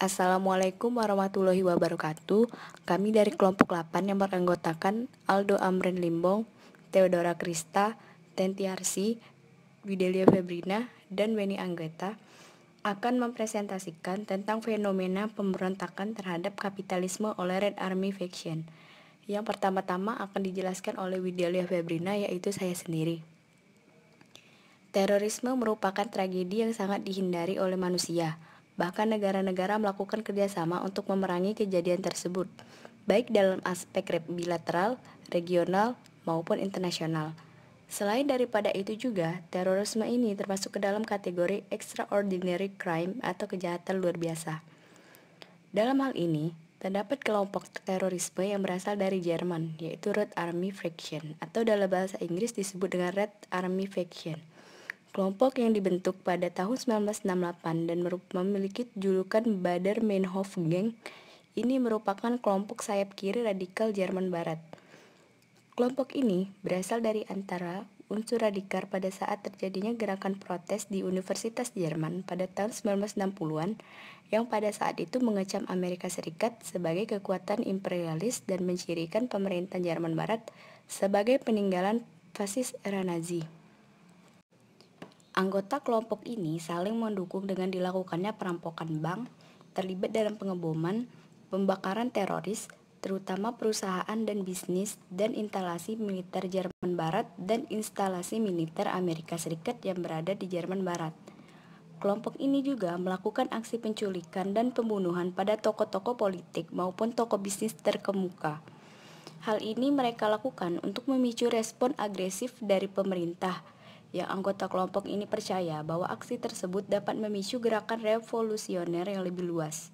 Assalamualaikum warahmatullahi wabarakatuh. Kami dari kelompok 8 yang beranggotakan Aldo Amren Limbong, Theodora Krista, Tenti Arsi, Widelia Febrina, dan Weni Anggeta akan mempresentasikan tentang fenomena pemberontakan terhadap kapitalisme oleh Red Army Faction. Yang pertama-tama akan dijelaskan oleh Widelia Febrina yaitu saya sendiri. Terorisme merupakan tragedi yang sangat dihindari oleh manusia Bahkan negara-negara melakukan kerjasama untuk memerangi kejadian tersebut, baik dalam aspek bilateral, regional, maupun internasional. Selain daripada itu juga, terorisme ini termasuk ke dalam kategori extraordinary crime atau kejahatan luar biasa. Dalam hal ini, terdapat kelompok terorisme yang berasal dari Jerman, yaitu Red Army Faction, atau dalam bahasa Inggris disebut dengan Red Army Faction. Kelompok yang dibentuk pada tahun 1968 dan memiliki julukan Bader Meinhof Gang ini merupakan kelompok sayap kiri radikal Jerman Barat. Kelompok ini berasal dari antara unsur radikal pada saat terjadinya gerakan protes di Universitas Jerman pada tahun 1960-an yang pada saat itu mengecam Amerika Serikat sebagai kekuatan imperialis dan mencirikan pemerintahan Jerman Barat sebagai peninggalan fasis era Nazi. Anggota kelompok ini saling mendukung dengan dilakukannya perampokan bank, terlibat dalam pengeboman, pembakaran teroris, terutama perusahaan dan bisnis dan instalasi militer Jerman Barat dan instalasi militer Amerika Serikat yang berada di Jerman Barat. Kelompok ini juga melakukan aksi penculikan dan pembunuhan pada tokoh-tokoh politik maupun tokoh bisnis terkemuka. Hal ini mereka lakukan untuk memicu respon agresif dari pemerintah yang anggota kelompok ini percaya bahwa aksi tersebut dapat memicu gerakan revolusioner yang lebih luas.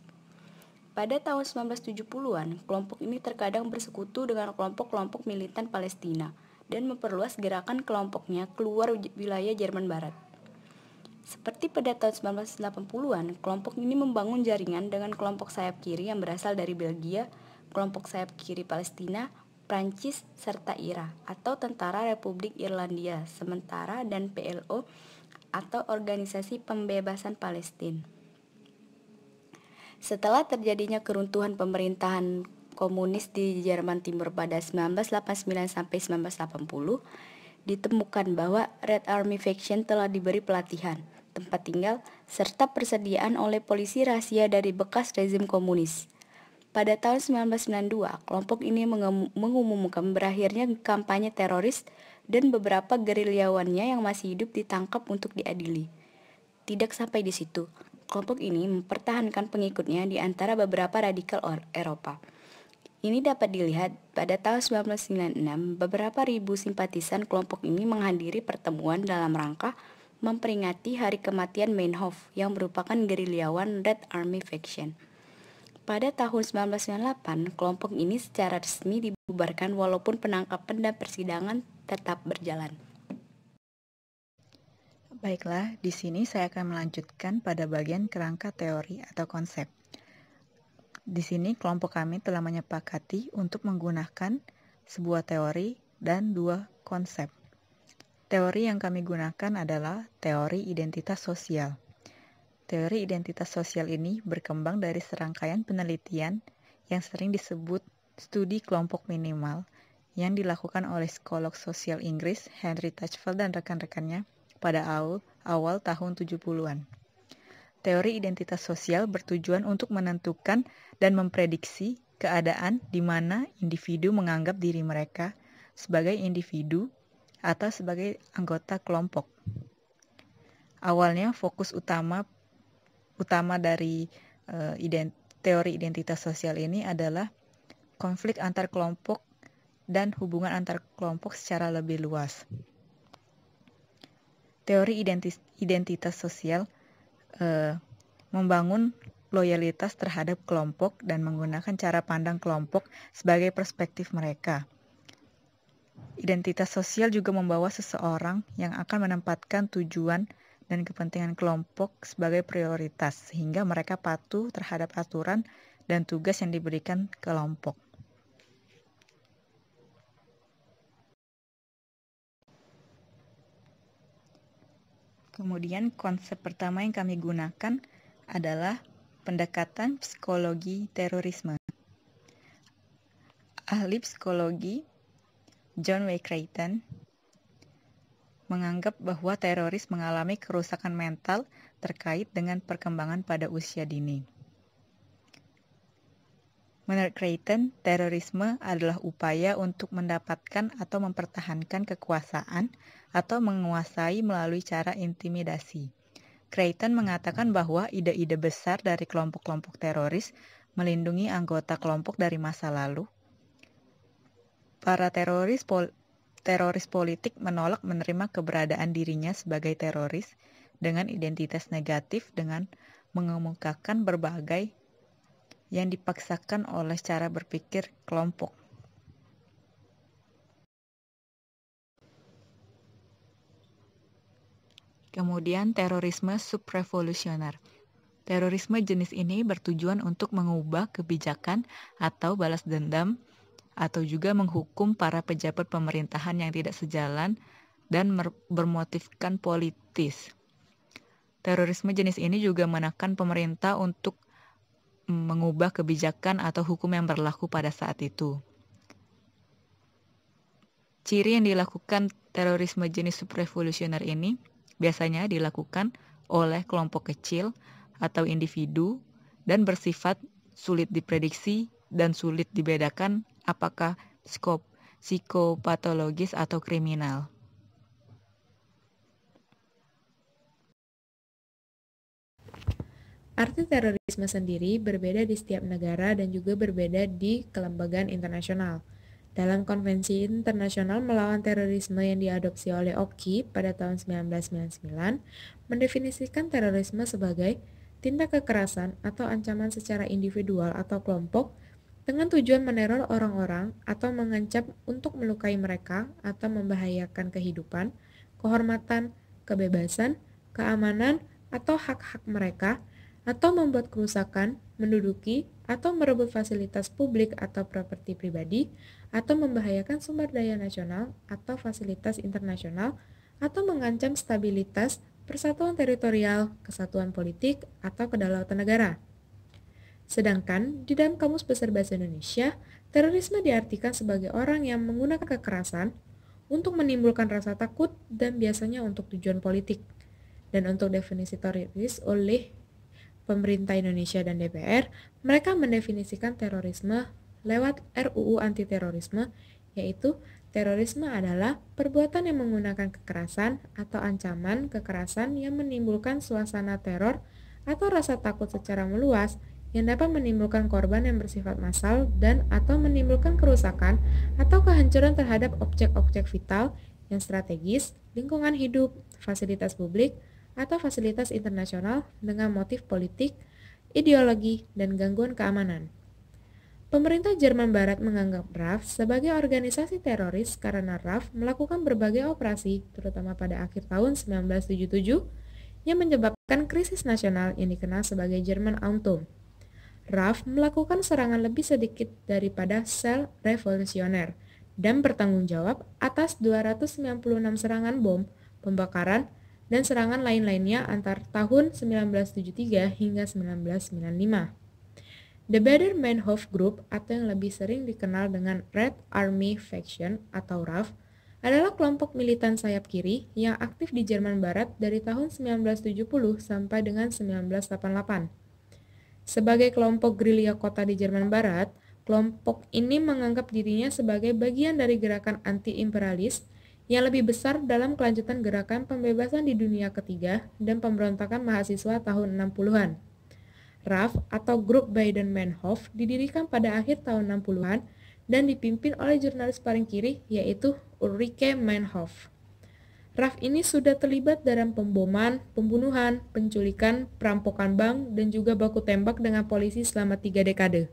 Pada tahun 1970-an, kelompok ini terkadang bersekutu dengan kelompok-kelompok militan Palestina dan memperluas gerakan kelompoknya keluar wilayah Jerman Barat. Seperti pada tahun 1980-an, kelompok ini membangun jaringan dengan kelompok sayap kiri yang berasal dari Belgia, kelompok sayap kiri Palestina, Prancis serta IRA atau Tentara Republik Irlandia sementara dan PLO atau Organisasi Pembebasan Palestina. Setelah terjadinya keruntuhan pemerintahan komunis di Jerman Timur pada 1989 sampai 1980, ditemukan bahwa Red Army Faction telah diberi pelatihan, tempat tinggal, serta persediaan oleh polisi rahasia dari bekas rezim komunis. Pada tahun 1992, kelompok ini mengumumkan berakhirnya kampanye teroris dan beberapa gerilyawannya yang masih hidup ditangkap untuk diadili. Tidak sampai di situ, kelompok ini mempertahankan pengikutnya di antara beberapa radikal Eropa. Ini dapat dilihat pada tahun 1996, beberapa ribu simpatisan kelompok ini menghadiri pertemuan dalam rangka memperingati hari kematian Meinhof yang merupakan gerilyawan Red Army Faction. Pada tahun 1998, kelompok ini secara resmi dibubarkan walaupun penangkapan dan persidangan tetap berjalan. Baiklah, di sini saya akan melanjutkan pada bagian kerangka teori atau konsep. Di sini kelompok kami telah menyepakati untuk menggunakan sebuah teori dan dua konsep. Teori yang kami gunakan adalah teori identitas sosial. Teori identitas sosial ini berkembang dari serangkaian penelitian yang sering disebut studi kelompok minimal yang dilakukan oleh psikolog sosial Inggris Henry Tachfeld dan rekan-rekannya pada awal, awal tahun 70-an. Teori identitas sosial bertujuan untuk menentukan dan memprediksi keadaan di mana individu menganggap diri mereka sebagai individu atau sebagai anggota kelompok. Awalnya fokus utama utama dari uh, ident teori identitas sosial ini adalah konflik antar kelompok dan hubungan antar kelompok secara lebih luas. Teori identis identitas sosial uh, membangun loyalitas terhadap kelompok dan menggunakan cara pandang kelompok sebagai perspektif mereka. Identitas sosial juga membawa seseorang yang akan menempatkan tujuan dan kepentingan kelompok sebagai prioritas, sehingga mereka patuh terhadap aturan dan tugas yang diberikan kelompok. Kemudian, konsep pertama yang kami gunakan adalah pendekatan psikologi terorisme. Ahli psikologi John W. Creighton menganggap bahwa teroris mengalami kerusakan mental terkait dengan perkembangan pada usia dini. Menurut Creighton, terorisme adalah upaya untuk mendapatkan atau mempertahankan kekuasaan atau menguasai melalui cara intimidasi. Creighton mengatakan bahwa ide-ide besar dari kelompok-kelompok teroris melindungi anggota kelompok dari masa lalu. Para teroris pol teroris politik menolak menerima keberadaan dirinya sebagai teroris dengan identitas negatif dengan mengemukakan berbagai yang dipaksakan oleh cara berpikir kelompok. Kemudian terorisme subrevolusioner. Terorisme jenis ini bertujuan untuk mengubah kebijakan atau balas dendam atau juga menghukum para pejabat pemerintahan yang tidak sejalan dan bermotifkan politis. Terorisme jenis ini juga menekan pemerintah untuk mengubah kebijakan atau hukum yang berlaku pada saat itu. Ciri yang dilakukan terorisme jenis subrevolusioner ini biasanya dilakukan oleh kelompok kecil atau individu dan bersifat sulit diprediksi dan sulit dibedakan apakah skop psikopatologis atau kriminal. Arti terorisme sendiri berbeda di setiap negara dan juga berbeda di kelembagaan internasional. Dalam Konvensi Internasional Melawan Terorisme yang diadopsi oleh OKI pada tahun 1999, mendefinisikan terorisme sebagai tindak kekerasan atau ancaman secara individual atau kelompok dengan tujuan meneror orang-orang atau mengancam untuk melukai mereka atau membahayakan kehidupan, kehormatan, kebebasan, keamanan, atau hak-hak mereka, atau membuat kerusakan, menduduki, atau merebut fasilitas publik atau properti pribadi, atau membahayakan sumber daya nasional atau fasilitas internasional, atau mengancam stabilitas, persatuan teritorial, kesatuan politik, atau kedaulatan negara. Sedangkan di dalam Kamus Besar Bahasa Indonesia, terorisme diartikan sebagai orang yang menggunakan kekerasan untuk menimbulkan rasa takut dan biasanya untuk tujuan politik. Dan untuk definisi teroris oleh pemerintah Indonesia dan DPR, mereka mendefinisikan terorisme lewat RUU anti terorisme, yaitu terorisme adalah perbuatan yang menggunakan kekerasan atau ancaman kekerasan yang menimbulkan suasana teror atau rasa takut secara meluas yang dapat menimbulkan korban yang bersifat massal dan atau menimbulkan kerusakan atau kehancuran terhadap objek-objek vital yang strategis, lingkungan hidup, fasilitas publik, atau fasilitas internasional dengan motif politik, ideologi, dan gangguan keamanan. Pemerintah Jerman Barat menganggap RAF sebagai organisasi teroris karena RAF melakukan berbagai operasi, terutama pada akhir tahun 1977, yang menyebabkan krisis nasional yang dikenal sebagai Jerman Autumn. RAF melakukan serangan lebih sedikit daripada sel revolusioner dan bertanggung jawab atas 296 serangan bom, pembakaran, dan serangan lain-lainnya antar tahun 1973 hingga 1995. The Better Manhof Group atau yang lebih sering dikenal dengan Red Army Faction atau RAF adalah kelompok militan sayap kiri yang aktif di Jerman Barat dari tahun 1970 sampai dengan 1988. Sebagai kelompok gerilya kota di Jerman Barat, kelompok ini menganggap dirinya sebagai bagian dari gerakan anti-imperialis yang lebih besar dalam kelanjutan gerakan pembebasan di dunia ketiga dan pemberontakan mahasiswa tahun 60-an. RAF atau Grup biden meinhof didirikan pada akhir tahun 60-an dan dipimpin oleh jurnalis paling kiri yaitu Ulrike Meinhof. Raf ini sudah terlibat dalam pemboman, pembunuhan, penculikan, perampokan bank, dan juga baku tembak dengan polisi selama tiga dekade.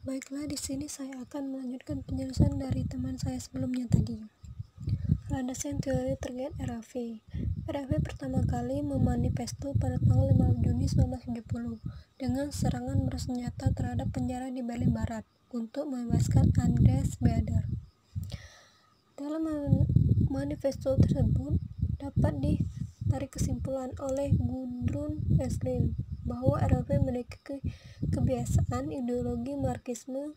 Baiklah, di sini saya akan melanjutkan penjelasan dari teman saya sebelumnya tadi. Landasan teori terkait RAV. RAV pertama kali memanifesto pada tanggal 5 Juni 1970 dengan serangan bersenjata terhadap penjara di Bali Barat untuk membebaskan Andreas Bader. Dalam manifesto tersebut dapat ditarik kesimpulan oleh Gudrun Eslin bahwa RLP memiliki kebiasaan ideologi marxisme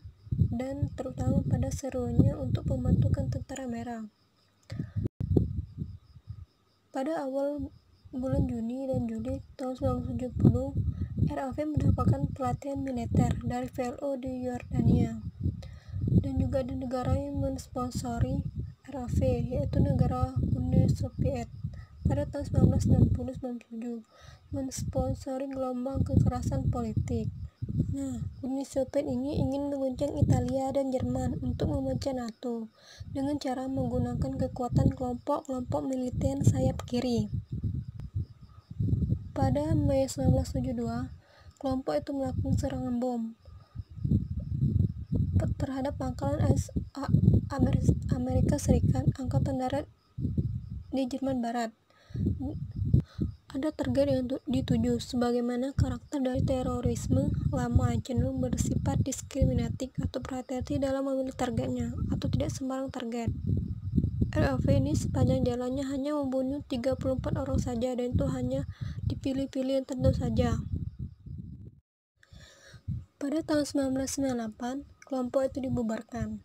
dan terutama pada serunya untuk pembentukan tentara merah. Pada awal bulan Juni dan Juli tahun 1970, RAV mendapatkan pelatihan militer dari VLO di Yordania dan juga di negara yang mensponsori RAV yaitu negara Uni Soviet pada tahun 1967 mensponsori gelombang kekerasan politik. Nah, Uni Soviet ini ingin mengguncang Italia dan Jerman untuk memecah NATO dengan cara menggunakan kekuatan kelompok-kelompok militer sayap kiri. Pada Mei 1972, kelompok itu melakukan serangan bom terhadap pangkalan Amerika Serikat Angkatan Darat di Jerman Barat. Ada target yang dituju sebagaimana karakter dari terorisme lama cenderung bersifat diskriminatif atau berhati-hati dalam memilih targetnya atau tidak sembarang target. RAV ini sepanjang jalannya hanya membunuh 34 orang saja dan itu hanya dipilih-pilih yang tertentu saja. Pada tahun 1998, kelompok itu dibubarkan.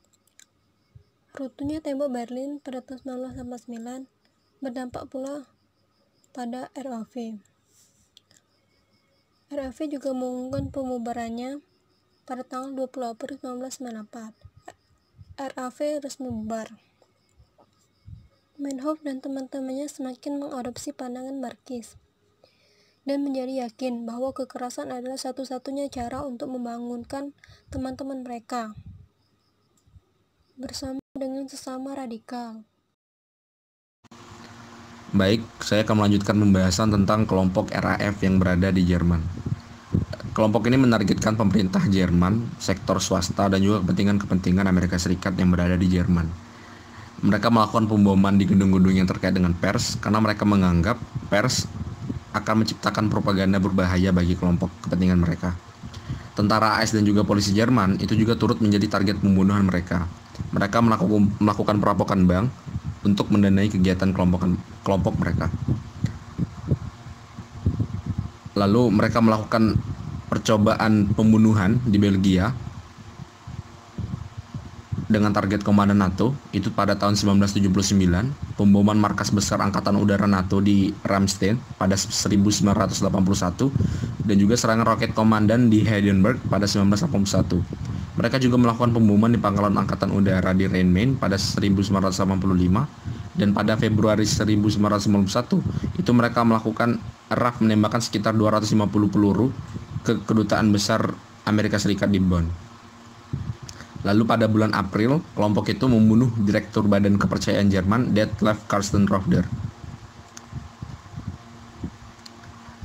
Runtuhnya tembok Berlin pada tahun 1989 berdampak pula pada RAV. RAV juga mengumumkan pemubarannya pada tanggal 20 April 1994. RAV resmi bubar. Menhof dan teman-temannya semakin mengadopsi pandangan Markis dan menjadi yakin bahwa kekerasan adalah satu-satunya cara untuk membangunkan teman-teman mereka. Bersama dengan sesama radikal. Baik, saya akan melanjutkan pembahasan tentang kelompok RAF yang berada di Jerman. Kelompok ini menargetkan pemerintah Jerman, sektor swasta, dan juga kepentingan-kepentingan Amerika Serikat yang berada di Jerman. Mereka melakukan pemboman di gedung-gedung yang terkait dengan pers karena mereka menganggap pers akan menciptakan propaganda berbahaya bagi kelompok kepentingan mereka. Tentara AS dan juga polisi Jerman itu juga turut menjadi target pembunuhan mereka. Mereka melakukan, melakukan perampokan bank untuk mendanai kegiatan kelompokan, kelompok mereka. Lalu mereka melakukan percobaan pembunuhan di Belgia dengan target Komandan NATO itu pada tahun 1979 pemboman markas besar angkatan udara NATO di Ramstein pada 1981 dan juga serangan roket komandan di Heidelberg pada 1981 mereka juga melakukan pemboman di pangkalan Angkatan Udara di Rhein-Main pada 1985 dan pada Februari 1991 itu mereka melakukan RAF menembakkan sekitar 250 peluru ke kedutaan besar Amerika Serikat di Bonn. Lalu pada bulan April, kelompok itu membunuh Direktur Badan Kepercayaan Jerman Detlef Karsten Rofder.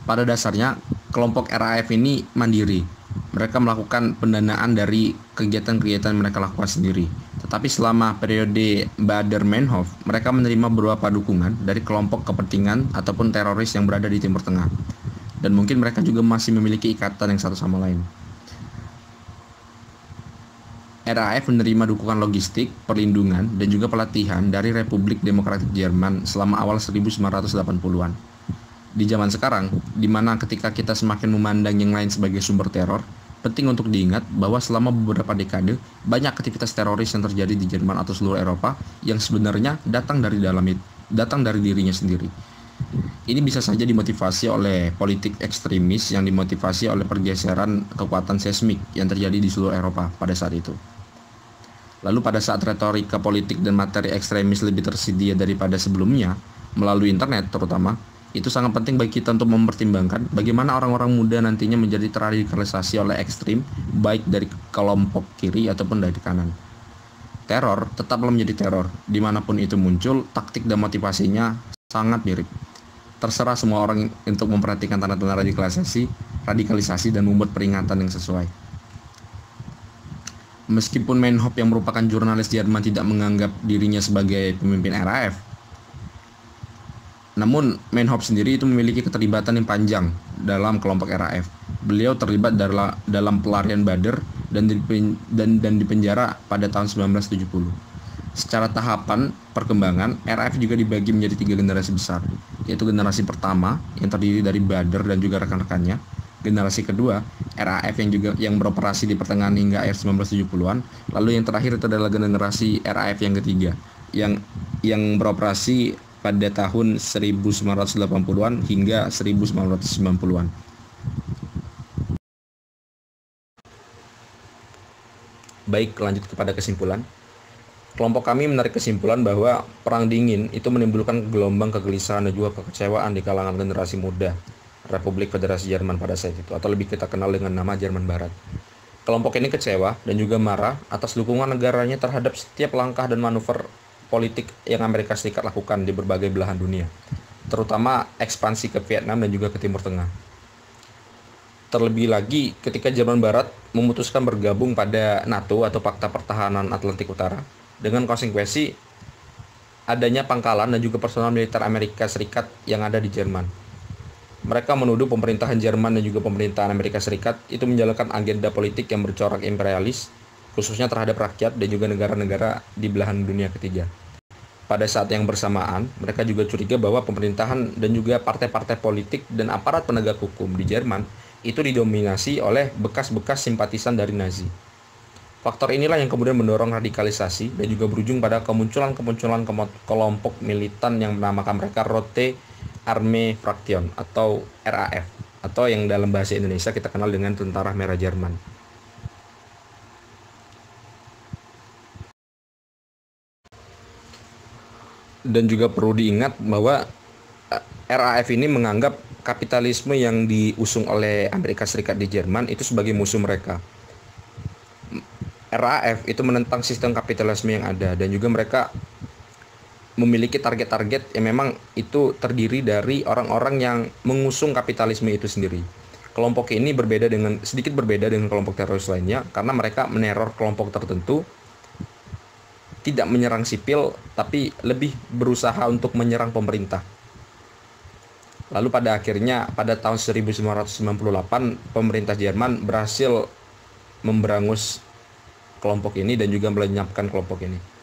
Pada dasarnya, kelompok RAF ini mandiri, mereka melakukan pendanaan dari kegiatan-kegiatan mereka lakukan sendiri. Tetapi selama periode Bader Meinhof, mereka menerima beberapa dukungan dari kelompok kepentingan ataupun teroris yang berada di Timur Tengah. Dan mungkin mereka juga masih memiliki ikatan yang satu sama lain. RAF menerima dukungan logistik, perlindungan, dan juga pelatihan dari Republik Demokratik Jerman selama awal 1980-an. Di zaman sekarang, di mana ketika kita semakin memandang yang lain sebagai sumber teror, Penting untuk diingat bahwa selama beberapa dekade, banyak aktivitas teroris yang terjadi di Jerman atau seluruh Eropa yang sebenarnya datang dari dalam datang dari dirinya sendiri. Ini bisa saja dimotivasi oleh politik ekstremis yang dimotivasi oleh pergeseran kekuatan seismik yang terjadi di seluruh Eropa pada saat itu. Lalu pada saat retorika politik dan materi ekstremis lebih tersedia daripada sebelumnya, melalui internet terutama, itu sangat penting bagi kita untuk mempertimbangkan bagaimana orang-orang muda nantinya menjadi terradikalisasi oleh ekstrim, baik dari kelompok kiri ataupun dari kanan. Teror tetaplah menjadi teror, dimanapun itu muncul, taktik dan motivasinya sangat mirip. Terserah semua orang untuk memperhatikan tanda-tanda radikalisasi, radikalisasi dan membuat peringatan yang sesuai. Meskipun Menhop yang merupakan jurnalis Jerman tidak menganggap dirinya sebagai pemimpin RAF, namun Menhop sendiri itu memiliki keterlibatan yang panjang dalam kelompok RAF. Beliau terlibat dalam, pelarian Bader dan dipen, dan dan dipenjara pada tahun 1970. Secara tahapan perkembangan, RAF juga dibagi menjadi tiga generasi besar, yaitu generasi pertama yang terdiri dari Bader dan juga rekan-rekannya, generasi kedua RAF yang juga yang beroperasi di pertengahan hingga akhir 1970-an, lalu yang terakhir itu adalah generasi RAF yang ketiga yang yang beroperasi pada tahun 1980-an hingga 1990-an. Baik, lanjut kepada kesimpulan. Kelompok kami menarik kesimpulan bahwa perang dingin itu menimbulkan gelombang kegelisahan dan juga kekecewaan di kalangan generasi muda Republik Federasi Jerman pada saat itu, atau lebih kita kenal dengan nama Jerman Barat. Kelompok ini kecewa dan juga marah atas dukungan negaranya terhadap setiap langkah dan manuver politik yang Amerika Serikat lakukan di berbagai belahan dunia, terutama ekspansi ke Vietnam dan juga ke Timur Tengah. Terlebih lagi ketika Jerman Barat memutuskan bergabung pada NATO atau Fakta Pertahanan Atlantik Utara dengan konsekuensi adanya pangkalan dan juga personal militer Amerika Serikat yang ada di Jerman. Mereka menuduh pemerintahan Jerman dan juga pemerintahan Amerika Serikat itu menjalankan agenda politik yang bercorak imperialis khususnya terhadap rakyat dan juga negara-negara di belahan dunia ketiga. Pada saat yang bersamaan, mereka juga curiga bahwa pemerintahan dan juga partai-partai politik dan aparat penegak hukum di Jerman itu didominasi oleh bekas-bekas simpatisan dari Nazi. Faktor inilah yang kemudian mendorong radikalisasi dan juga berujung pada kemunculan-kemunculan kelompok militan yang menamakan mereka Rote Armee Fraktion atau RAF atau yang dalam bahasa Indonesia kita kenal dengan Tentara Merah Jerman. dan juga perlu diingat bahwa eh, RAF ini menganggap kapitalisme yang diusung oleh Amerika Serikat di Jerman itu sebagai musuh mereka. RAF itu menentang sistem kapitalisme yang ada dan juga mereka memiliki target-target yang memang itu terdiri dari orang-orang yang mengusung kapitalisme itu sendiri. Kelompok ini berbeda dengan sedikit berbeda dengan kelompok teroris lainnya karena mereka meneror kelompok tertentu tidak menyerang sipil tapi lebih berusaha untuk menyerang pemerintah. Lalu pada akhirnya pada tahun 1998 pemerintah Jerman berhasil memberangus kelompok ini dan juga melenyapkan kelompok ini.